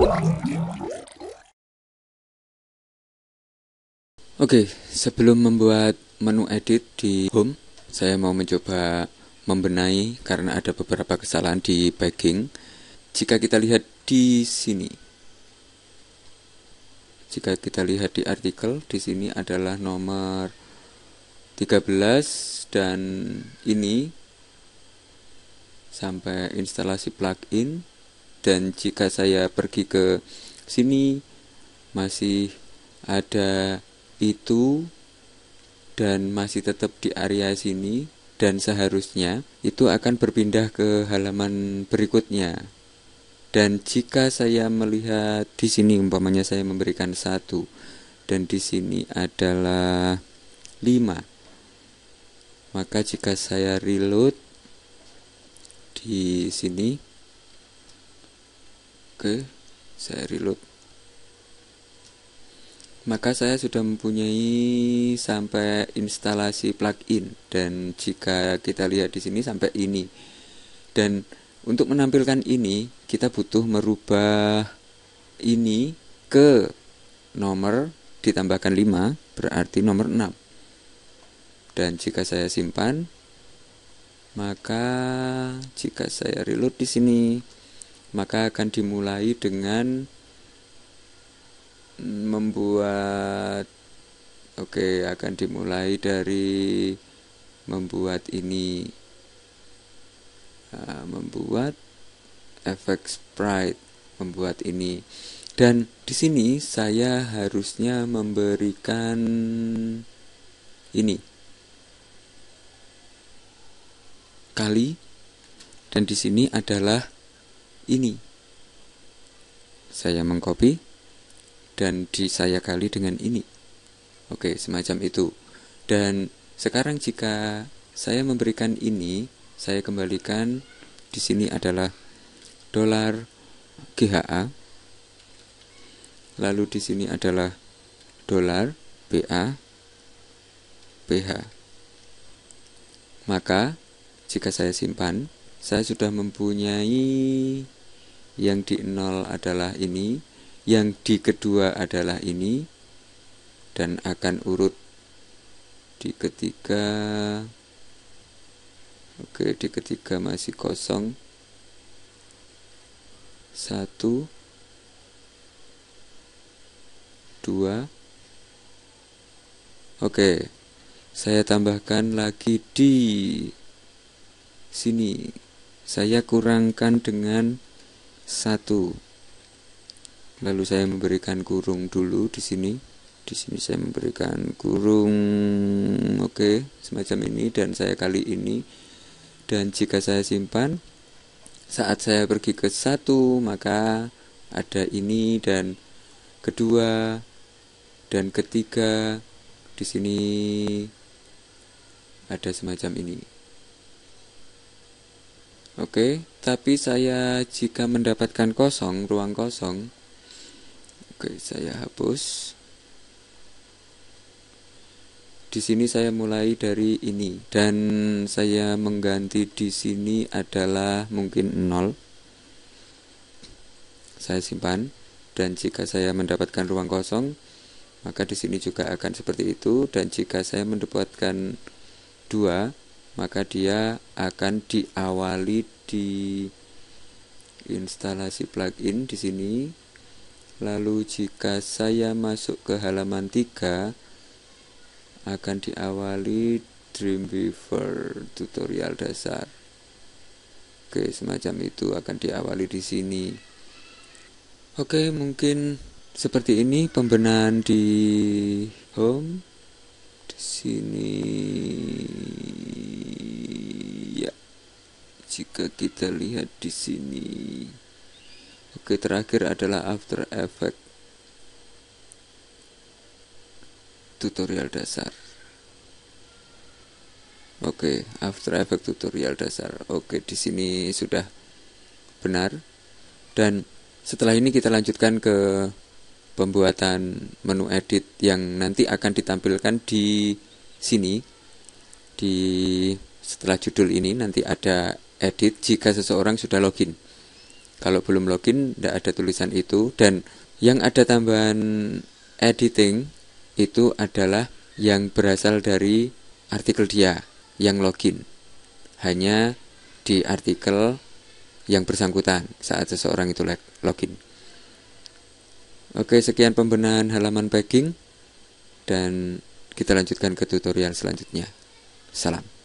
Oke, okay, sebelum membuat menu edit di home, saya mau mencoba membenahi karena ada beberapa kesalahan di packing. Jika kita lihat di sini, jika kita lihat di artikel, di sini adalah nomor 13 dan ini sampai instalasi plugin dan jika saya pergi ke sini masih ada itu dan masih tetap di area sini dan seharusnya itu akan berpindah ke halaman berikutnya dan jika saya melihat di sini umpamanya saya memberikan satu dan di sini adalah 5 maka jika saya reload di sini Oke, saya reload. Maka saya sudah mempunyai sampai instalasi plugin dan jika kita lihat di sini sampai ini. Dan untuk menampilkan ini, kita butuh merubah ini ke nomor ditambahkan 5 berarti nomor 6. Dan jika saya simpan, maka jika saya reload di sini maka akan dimulai dengan membuat oke okay, akan dimulai dari membuat ini uh, membuat efek sprite membuat ini dan di sini saya harusnya memberikan ini kali dan di sini adalah ini. Saya mengcopy dan di saya kali dengan ini. Oke, semacam itu. Dan sekarang jika saya memberikan ini, saya kembalikan di sini adalah dolar GHA. Lalu di sini adalah dolar BA PH. Maka jika saya simpan, saya sudah mempunyai yang di nol adalah ini, yang di kedua adalah ini, dan akan urut di ketiga. Oke, di ketiga masih kosong. Satu, dua. Oke, saya tambahkan lagi di sini. Saya kurangkan dengan satu lalu saya memberikan kurung dulu di sini di sini saya memberikan kurung oke okay, semacam ini dan saya kali ini dan jika saya simpan saat saya pergi ke satu maka ada ini dan kedua dan ketiga di sini ada semacam ini Oke, tapi saya jika mendapatkan kosong, ruang kosong. Oke, saya hapus. Di sini saya mulai dari ini dan saya mengganti di sini adalah mungkin 0. Saya simpan dan jika saya mendapatkan ruang kosong, maka di sini juga akan seperti itu dan jika saya mendapatkan 2 maka dia akan diawali di instalasi plugin di sini lalu jika saya masuk ke halaman 3 akan diawali Dreamweaver tutorial dasar Oke semacam itu akan diawali di sini Oke mungkin seperti ini pembenahan di home di sini jika kita lihat di sini oke terakhir adalah after effect tutorial dasar oke after effect tutorial dasar oke di sini sudah benar dan setelah ini kita lanjutkan ke pembuatan menu edit yang nanti akan ditampilkan di sini di setelah judul ini nanti ada edit jika seseorang sudah login. Kalau belum login, tidak ada tulisan itu. Dan yang ada tambahan editing itu adalah yang berasal dari artikel dia yang login. Hanya di artikel yang bersangkutan saat seseorang itu login. Oke, sekian pembenahan halaman packing dan kita lanjutkan ke tutorial selanjutnya. Salam.